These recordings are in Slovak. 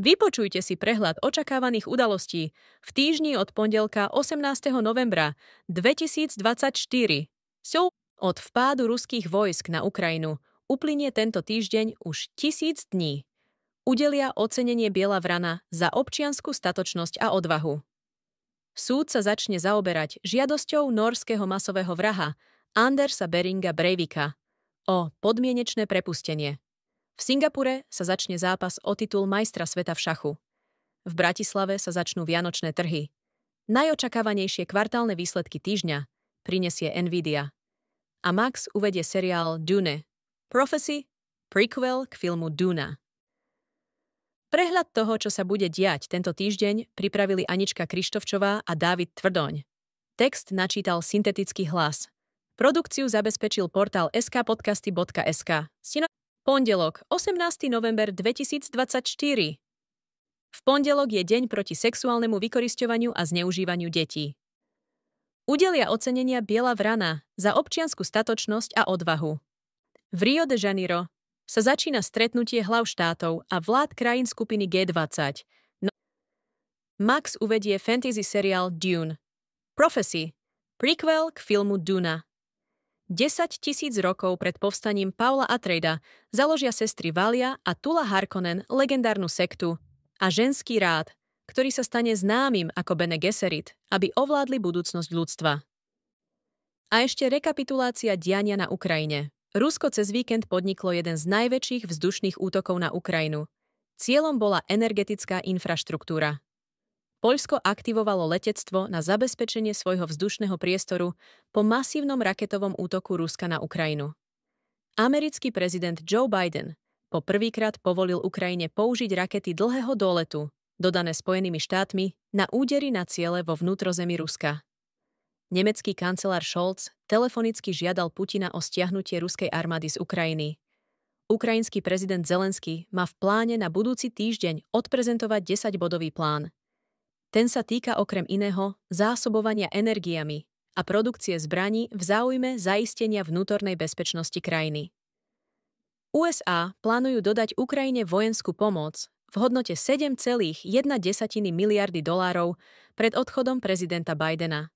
Vypočujte si prehľad očakávaných udalostí v týždni od pondelka 18. novembra 2024. Sú od vpádu ruských vojsk na Ukrajinu uplynie tento týždeň už tisíc dní. Udelia ocenenie Biela vrana za občianskú statočnosť a odvahu. Súd sa začne zaoberať žiadosťou norského masového vraha Andersa Beringa Breivika o podmienečné prepustenie. V Singapure sa začne zápas o titul majstra sveta v šachu. V Bratislave sa začnú vianočné trhy. Najočakávanejšie kvartálne výsledky týždňa prinesie Nvidia. A Max uvedie seriál Dune. Prophecy, prequel k filmu Duna. Prehľad toho, čo sa bude diať tento týždeň, pripravili Anička Krištovčová a Dávid Tvrdoň. Text načítal syntetický hlas. Produkciu zabezpečil portál skpodcasty.sk. Pondelok, 18. november 2024. V pondelok je deň proti sexuálnemu vykorisťovaniu a zneužívaniu detí. Udelia ocenenia Biela vrana za občiansku statočnosť a odvahu. V Rio de Janeiro sa začína stretnutie hlav štátov a vlád krajín skupiny G20. No Max uvedie fantasy seriál Dune. Prophecy, prequel k filmu Duna. 10 tisíc rokov pred povstaním Paula Atreida založia sestry Valia a Tula Harkonnen legendárnu sektu a ženský rád, ktorý sa stane známym ako Bene Gesserit, aby ovládli budúcnosť ľudstva. A ešte rekapitulácia diania na Ukrajine. Rusko cez víkend podniklo jeden z najväčších vzdušných útokov na Ukrajinu. Cieľom bola energetická infraštruktúra. Poľsko aktivovalo letectvo na zabezpečenie svojho vzdušného priestoru po masívnom raketovom útoku Ruska na Ukrajinu. Americký prezident Joe Biden po prvýkrát povolil Ukrajine použiť rakety dlhého doletu, dodané Spojenými štátmi, na údery na ciele vo vnútrozemi Ruska. Nemecký kancelár Scholz telefonicky žiadal Putina o stiahnutie ruskej armády z Ukrajiny ukrajinský prezident Zelensky má v pláne na budúci týždeň odprezentovať 10-bodový plán, ten sa týka okrem iného zásobovania energiami a produkcie zbraní v záujme zaistenia vnútornej bezpečnosti krajiny. USA plánujú dodať Ukrajine vojenskú pomoc v hodnote 7,1 miliardy dolárov pred odchodom prezidenta Bidena.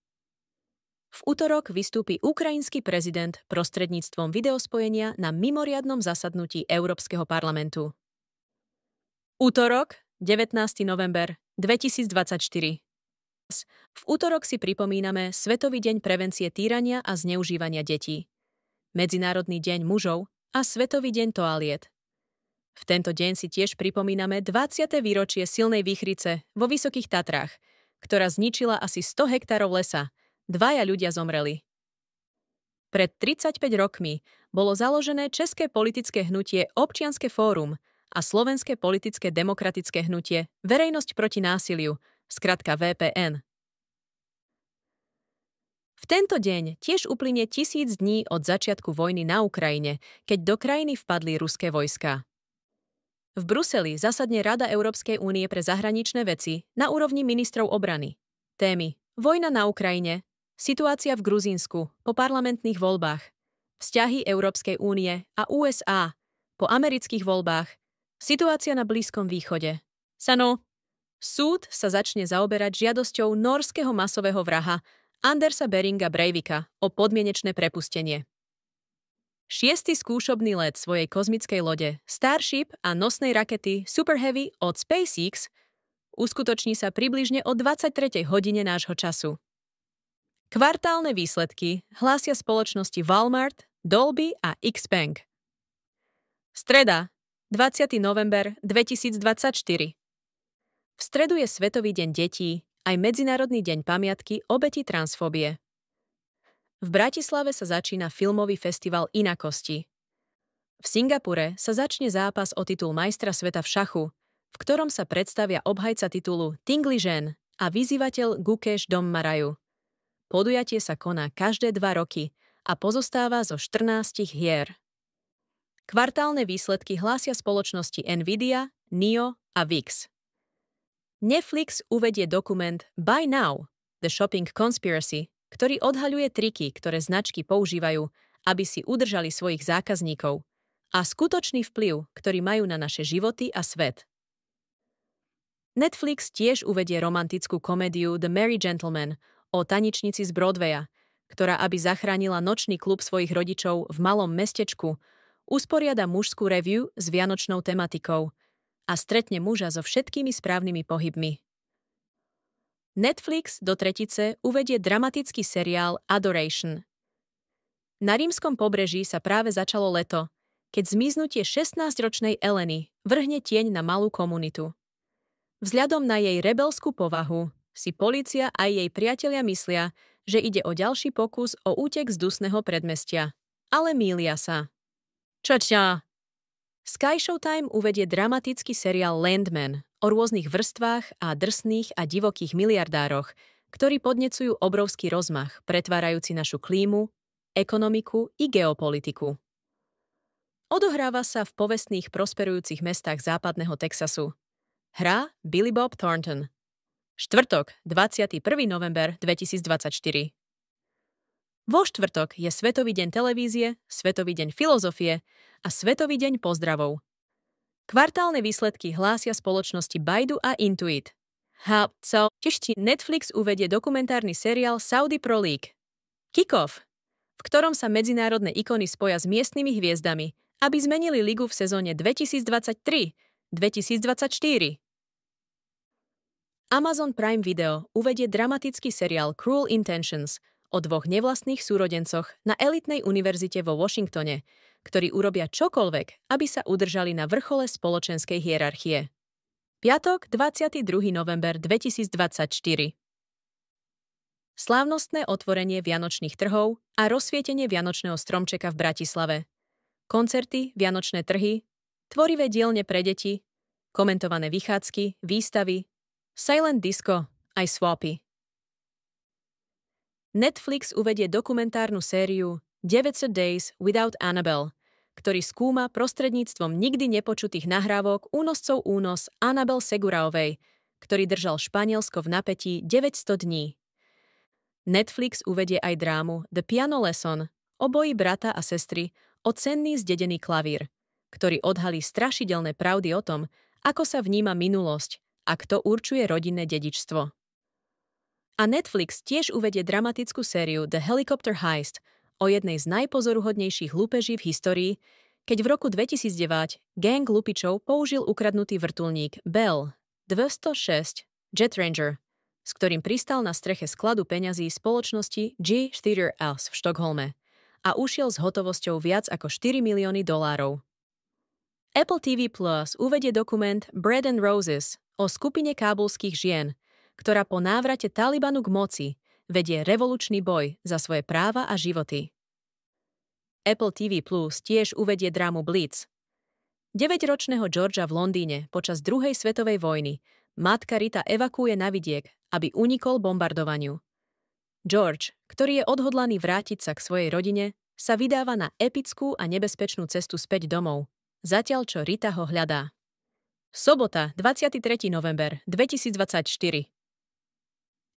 V útorok vystúpi ukrajinský prezident prostredníctvom videospojenia na mimoriadnom zasadnutí Európskeho parlamentu. Útorok, 19. november 2024. V útorok si pripomíname Svetový deň prevencie týrania a zneužívania detí, Medzinárodný deň mužov a Svetový deň toaliet. V tento deň si tiež pripomíname 20. výročie silnej výchrice vo Vysokých Tatrách, ktorá zničila asi 100 hektárov lesa. Dvaja ľudia zomreli. Pred 35 rokmi bolo založené české politické hnutie Občianske fórum – a Slovenské politické demokratické hnutie Verejnosť proti násiliu, skratka VPN. V tento deň tiež uplynie tisíc dní od začiatku vojny na Ukrajine, keď do krajiny vpadli ruské vojska. V Bruseli zasadne Rada Európskej únie pre zahraničné veci na úrovni ministrov obrany. Témy Vojna na Ukrajine, situácia v Gruzínsku po parlamentných voľbách, vzťahy Európskej únie a USA po amerických voľbách Situácia na Blízkom východe. Sano, súd sa začne zaoberať žiadosťou norského masového vraha Andersa Beringa Breivika o podmienečné prepustenie. Šiestý skúšobný let svojej kozmickej lode Starship a nosnej rakety Super Heavy od SpaceX uskutoční sa približne o 23. hodine nášho času. Kvartálne výsledky hlásia spoločnosti Walmart, Dolby a Xpeng. Streda, 20. november 2024 V stredu je Svetový deň detí, aj Medzinárodný deň pamiatky obeti transfóbie. V Bratislave sa začína filmový festival Inakosti. V Singapure sa začne zápas o titul majstra sveta v šachu, v ktorom sa predstavia obhajca titulu Tingli Žen a vyzývateľ Gukeš Dom Maraju. Podujatie sa koná každé dva roky a pozostáva zo 14 hier. Kvartálne výsledky hlásia spoločnosti Nvidia, NIO a VIX. Netflix uvedie dokument Buy Now – The Shopping Conspiracy, ktorý odhaľuje triky, ktoré značky používajú, aby si udržali svojich zákazníkov a skutočný vplyv, ktorý majú na naše životy a svet. Netflix tiež uvedie romantickú komédiu The Merry Gentleman o tanečnici z Broadwaya, ktorá aby zachránila nočný klub svojich rodičov v malom mestečku, usporiada mužskú review s vianočnou tematikou a stretne muža so všetkými správnymi pohybmi. Netflix do tretice uvedie dramatický seriál Adoration. Na rímskom pobreží sa práve začalo leto, keď zmiznutie 16-ročnej Eleny vrhne tieň na malú komunitu. Vzhľadom na jej rebelskú povahu si policia a jej priatelia myslia, že ide o ďalší pokus o útek z dusného predmestia. Ale mília sa. Čača! Sky Showtime uvedie dramatický seriál Landman o rôznych vrstvách a drsných a divokých miliardároch, ktorí podnecujú obrovský rozmach, pretvárajúci našu klímu, ekonomiku i geopolitiku. Odohráva sa v povestných prosperujúcich mestách západného Texasu. Hra Billy Bob Thornton. Štvrtok, 21. november 2024. Vo štvrtok je Svetový deň televízie, Svetový deň filozofie a Svetový deň pozdravov. Kvartálne výsledky hlásia spoločnosti Baidu a Intuit. co? tešti Netflix uvedie dokumentárny seriál Saudi Pro League. Kickoff, v ktorom sa medzinárodné ikony spoja s miestnymi hviezdami, aby zmenili ligu v sezóne 2023-2024. Amazon Prime Video uvedie dramatický seriál Cruel Intentions – o dvoch nevlastných súrodencoch na elitnej univerzite vo Washingtone, ktorí urobia čokoľvek, aby sa udržali na vrchole spoločenskej hierarchie. Piatok, 22. november 2024 Slávnostné otvorenie Vianočných trhov a rozsvietenie Vianočného stromčeka v Bratislave. Koncerty, Vianočné trhy, tvorivé dielne pre deti, komentované vychádzky, výstavy, silent disco aj swapy. Netflix uvedie dokumentárnu sériu 900 Days Without Annabelle, ktorý skúma prostredníctvom nikdy nepočutých nahrávok únoscov únos Annabel Seguraovej, ktorý držal Španielsko v napätí 900 dní. Netflix uvedie aj drámu The Piano Lesson o boji brata a sestry o cenný zdedený klavír, ktorý odhalí strašidelné pravdy o tom, ako sa vníma minulosť a kto určuje rodinné dedičstvo. A Netflix tiež uvedie dramatickú sériu The Helicopter Heist o jednej z najpozoruhodnejších lúpeží v histórii, keď v roku 2009 gang lupičov použil ukradnutý vrtulník Bell 206 Jet Ranger, s ktorým pristal na streche skladu peňazí spoločnosti G Theater House v Štokholme a ušiel s hotovosťou viac ako 4 milióny dolárov. Apple TV Plus uvedie dokument Bread and Roses o skupine kábulských žien – ktorá po návrate Talibanu k moci vedie revolučný boj za svoje práva a životy. Apple TV Plus tiež uvedie drámu Blitz. 9-ročného Georgia v Londýne počas druhej svetovej vojny matka Rita evakuje na vidiek, aby unikol bombardovaniu. George, ktorý je odhodlaný vrátiť sa k svojej rodine, sa vydáva na epickú a nebezpečnú cestu späť domov, zatiaľ čo Rita ho hľadá. Sobota, 23. november 2024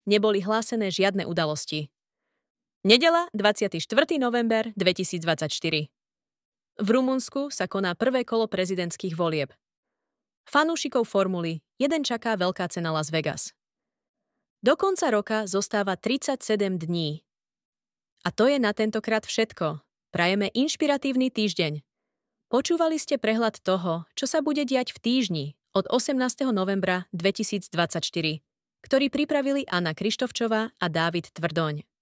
neboli hlásené žiadne udalosti. Nedela, 24. november 2024. V Rumunsku sa koná prvé kolo prezidentských volieb. Fanúšikov formuly jeden čaká veľká cena Las Vegas. Do konca roka zostáva 37 dní. A to je na tentokrát všetko. Prajeme inšpiratívny týždeň. Počúvali ste prehľad toho, čo sa bude diať v týždni od 18. novembra 2024 ktorý pripravili Anna Krištovčová a Dávid Tvrdoň.